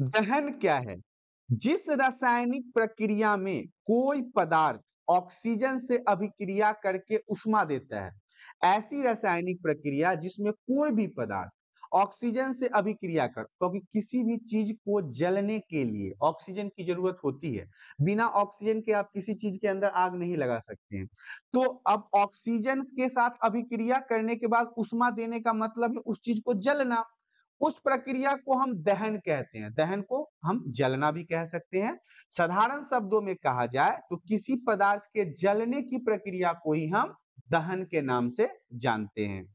दहन क्या है जिस रासायनिक प्रक्रिया में कोई पदार्थ ऑक्सीजन से अभिक्रिया करके उष्मा देता है ऐसी रासायनिक प्रक्रिया जिसमें कोई भी पदार्थ ऑक्सीजन से अभिक्रिया कर क्योंकि तो किसी भी चीज को जलने के लिए ऑक्सीजन की जरूरत होती है बिना ऑक्सीजन के आप किसी चीज के अंदर आग नहीं लगा सकते हैं तो अब ऑक्सीजन के साथ अभिक्रिया करने के बाद उष्मा देने का मतलब है उस चीज को जलना उस प्रक्रिया को हम दहन कहते हैं दहन को हम जलना भी कह सकते हैं साधारण शब्दों में कहा जाए तो किसी पदार्थ के जलने की प्रक्रिया को ही हम दहन के नाम से जानते हैं